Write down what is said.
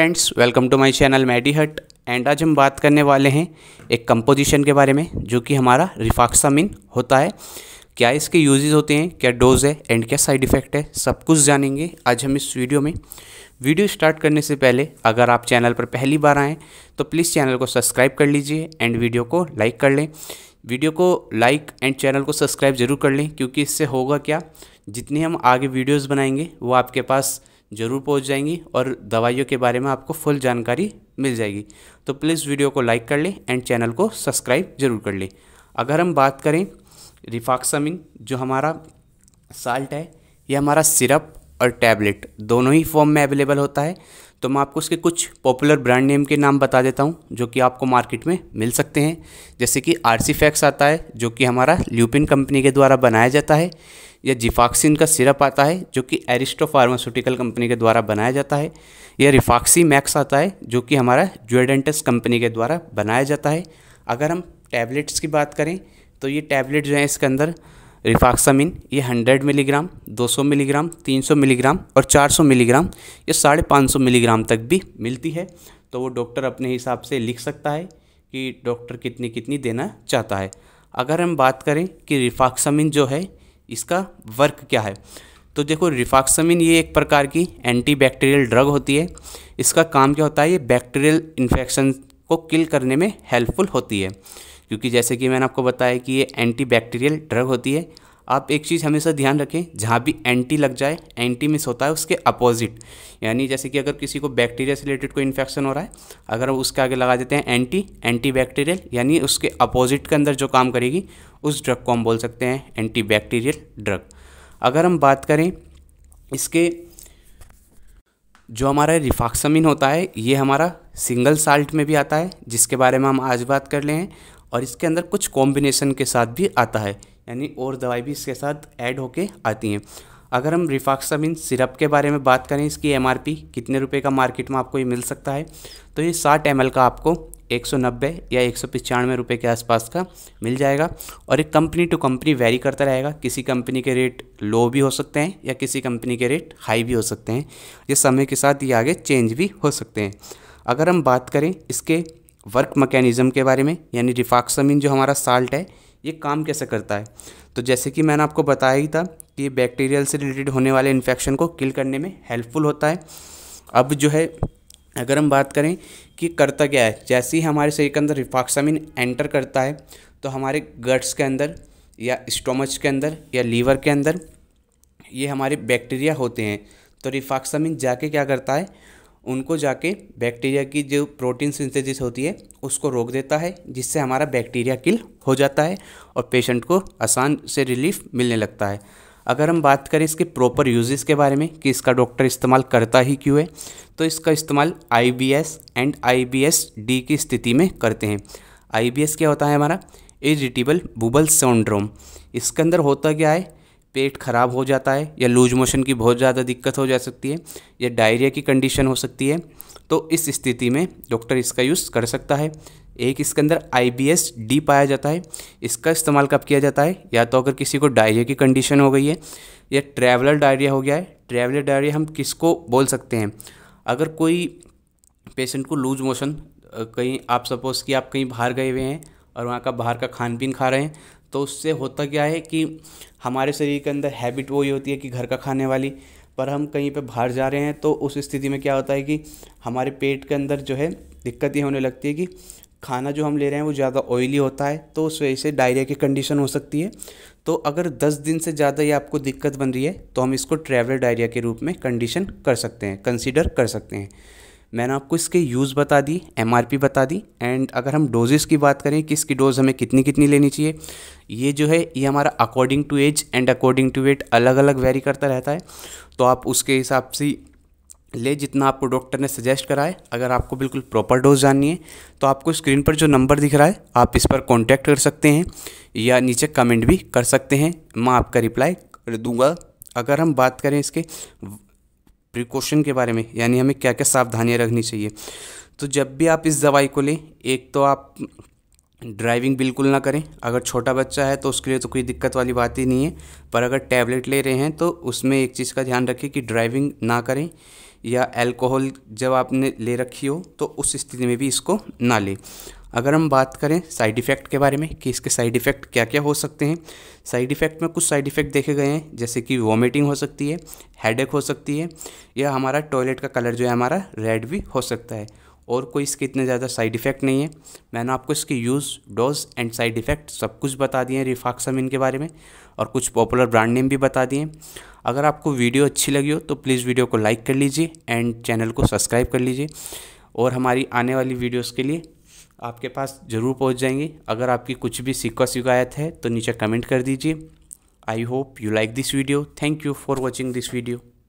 friends welcome to my channel Maddy Hut and आज हम बात करने वाले हैं एक कंपोजिशन के बारे में जो कि हमारा रिफाक्सामिन होता है क्या इसके यूजेस होते हैं क्या डोज है एंड क्या साइड इफ़ेक्ट है सब कुछ जानेंगे आज हम इस वीडियो में वीडियो स्टार्ट करने से पहले अगर आप चैनल पर पहली बार आएँ तो प्लीज़ चैनल को सब्सक्राइब कर लीजिए एंड वीडियो को लाइक कर लें वीडियो को लाइक एंड चैनल को सब्सक्राइब ज़रूर कर लें क्योंकि इससे होगा क्या जितनी हम आगे वीडियोज़ बनाएंगे वो आपके पास ज़रूर पहुंच जाएंगी और दवाइयों के बारे में आपको फुल जानकारी मिल जाएगी तो प्लीज़ वीडियो को लाइक कर लें एंड चैनल को सब्सक्राइब ज़रूर कर लें अगर हम बात करें रिफाक्सामिन जो हमारा साल्ट है या हमारा सिरप और टैबलेट दोनों ही फॉर्म में अवेलेबल होता है तो मैं आपको उसके कुछ पॉपुलर ब्रांड नेम के नाम बता देता हूँ जो कि आपको मार्केट में मिल सकते हैं जैसे कि आर आता है जो कि हमारा ल्यूपिन कंपनी के द्वारा बनाया जाता है या जिफाक्सिन का सिरप आता है जो कि एरिस्टो फार्मास्यूटिकल कंपनी के द्वारा बनाया जाता है या रिफाक्सी मैक्स आता है जो कि हमारा जुएडेंटस कंपनी के द्वारा बनाया जाता है अगर हम टैबलेट्स की बात करें तो ये टैबलेट जो है इसके अंदर रिफाक्सामिन ये 100 मिलीग्राम 200 मिलीग्राम 300 मिलीग्राम और 400 मिलीग्राम ये साढ़े पाँच मिलीग्राम तक भी मिलती है तो वो डॉक्टर अपने हिसाब से लिख सकता है कि डॉक्टर कितनी कितनी देना चाहता है अगर हम बात करें कि रिफाक्सामिन जो है इसका वर्क क्या है तो देखो रिफाक्सामिन ये एक प्रकार की एंटी बैक्टीरियल ड्रग होती है इसका काम क्या होता है ये बैक्टीरियल इन्फेक्शन को किल करने में हेल्पफुल होती है क्योंकि जैसे कि मैंने आपको बताया कि ये एंटी बैक्टीरियल ड्रग होती है आप एक चीज़ हमेशा ध्यान रखें जहाँ भी एंटी लग जाए एंटी मिस होता है उसके अपोजिट यानी जैसे कि अगर किसी को बैक्टीरिया से रिलेटेड कोई इन्फेक्शन हो रहा है अगर उसके आगे लगा देते हैं एंटी एंटी बैक्टीरियल यानी उसके अपोजिट के अंदर जो काम करेगी उस ड्रग को हम बोल सकते हैं एंटी बैक्टीरियल ड्रग अगर हम बात करें इसके जो हमारा रिफाक्समिन होता है ये हमारा सिंगल साल्ट में भी आता है जिसके बारे में हम आज बात कर लें और इसके अंदर कुछ कॉम्बिनेशन के साथ भी आता है यानी और दवाई भी इसके साथ ऐड होके आती हैं अगर हम रिफाक्सामिन सिरप के बारे में बात करें इसकी एम कितने रुपये का मार्केट में आपको ये मिल सकता है तो ये साठ एम का आपको 190 या एक सौ रुपये के आसपास का मिल जाएगा और एक कंपनी टू कंपनी वेरी करता रहेगा किसी कंपनी के रेट लो भी हो सकते हैं या किसी कंपनी के रेट हाई भी हो सकते हैं ये समय के साथ ये आगे चेंज भी हो सकते हैं अगर हम बात करें इसके वर्क मकैनिज़म के बारे में यानी रिफाक्समिन जो हमारा साल्ट है ये काम कैसे करता है तो जैसे कि मैंने आपको बताया ही था कि ये बैक्टीरियल से रिलेटेड होने वाले इन्फेक्शन को किल करने में हेल्पफुल होता है अब जो है अगर हम बात करें कि करता क्या है जैसे ही हमारे शरीर के अंदर रिफाक्सामिन एंटर करता है तो हमारे गट्स के अंदर या स्टोमच के अंदर या लीवर के अंदर ये हमारे बैक्टीरिया होते हैं तो रिफाक्सामिन जाके क्या करता है उनको जाके बैक्टीरिया की जो प्रोटीन सिंथेसिस होती है उसको रोक देता है जिससे हमारा बैक्टीरिया किल हो जाता है और पेशेंट को आसान से रिलीफ मिलने लगता है अगर हम बात करें इसके प्रॉपर यूजेस के बारे में कि इसका डॉक्टर इस्तेमाल करता ही क्यों है तो इसका इस्तेमाल आई एंड आई डी की स्थिति में करते हैं आई क्या होता है हमारा इरिटेबल बुबल सिंड्रोम इसके अंदर होता क्या है पेट खराब हो जाता है या लूज मोशन की बहुत ज़्यादा दिक्कत हो जा सकती है या डायरिया की कंडीशन हो सकती है तो इस स्थिति में डॉक्टर इसका यूज़ कर सकता है एक इसके अंदर आई बी एस डी पाया जाता है इसका इस्तेमाल कब किया जाता है या तो अगर किसी को डायरिया की कंडीशन हो गई है या ट्रैवलर डायरिया हो गया है ट्रैवलर डायरिया हम किसको बोल सकते हैं अगर कोई पेशेंट को लूज मोशन कहीं आप सपोज़ कि आप कहीं बाहर गए हुए हैं और वहाँ का बाहर का खान पीन खा रहे हैं तो उससे होता क्या है कि हमारे शरीर के अंदर हैबिट वही होती है कि घर का खाने वाली पर हम कहीं पे बाहर जा रहे हैं तो उस स्थिति में क्या होता है कि हमारे पेट के अंदर जो है दिक्कत ये होने लगती है कि खाना जो हम ले रहे हैं वो ज़्यादा ऑयली होता है तो उस वजह से डायरिया की कंडीशन हो सकती है तो अगर 10 दिन से ज़्यादा ये आपको दिक्कत बन रही है तो हम इसको ट्रैवलर डायरिया के रूप में कंडीशन कर सकते हैं कंसिडर कर सकते हैं मैंने आपको इसके यूज़ बता दी एम बता दी एंड अगर हम डोजेज़ की बात करें कि इसकी डोज़ हमें कितनी कितनी लेनी चाहिए ये जो है ये हमारा according to age and according to weight अलग अलग वेरी करता रहता है तो आप उसके हिसाब से ले जितना आपको डॉक्टर ने सजेस्ट करा है अगर आपको बिल्कुल प्रॉपर डोज जाननी है तो आपको स्क्रीन पर जो नंबर दिख रहा है आप इस पर कॉन्टैक्ट कर सकते हैं या नीचे कमेंट भी कर सकते हैं मैं आपका रिप्लाई कर दूंगा अगर हम बात करें इसके प्रिकॉशन के बारे में यानी हमें क्या क्या सावधानियाँ रखनी चाहिए तो जब भी आप इस दवाई को लें एक तो आप ड्राइविंग बिल्कुल ना करें अगर छोटा बच्चा है तो उसके लिए तो कोई दिक्कत वाली बात ही नहीं है पर अगर टैबलेट ले रहे हैं तो उसमें एक चीज़ का ध्यान रखें कि ड्राइविंग ना करें या अल्कोहल जब आपने ले रखी हो तो उस स्थिति में भी इसको ना लें अगर हम बात करें साइड इफ़ेक्ट के बारे में कि इसके साइड इफ़ेक्ट क्या क्या हो सकते हैं साइड इफ़ेक्ट में कुछ साइड इफ़ेक्ट देखे गए हैं जैसे कि वॉमिटिंग हो सकती है हेडेक हो सकती है या हमारा टॉयलेट का कलर जो है हमारा रेड भी हो सकता है और कोई इसके इतने ज़्यादा साइड इफ़ेक्ट नहीं है मैंने आपको इसके use dose and side effect सब कुछ बता दिए हैं रिफाक्सामिन के बारे में और कुछ पॉपुलर ब्रांड नेम भी बता दिए अगर आपको वीडियो अच्छी लगी हो तो प्लीज़ वीडियो को लाइक कर लीजिए एंड चैनल को सब्सक्राइब कर लीजिए और हमारी आने वाली वीडियोज़ के लिए आपके पास ज़रूर पहुंच जाएंगी अगर आपकी कुछ भी सिक्का शिकायत है तो नीचे कमेंट कर दीजिए I hope you like this video thank you for watching this video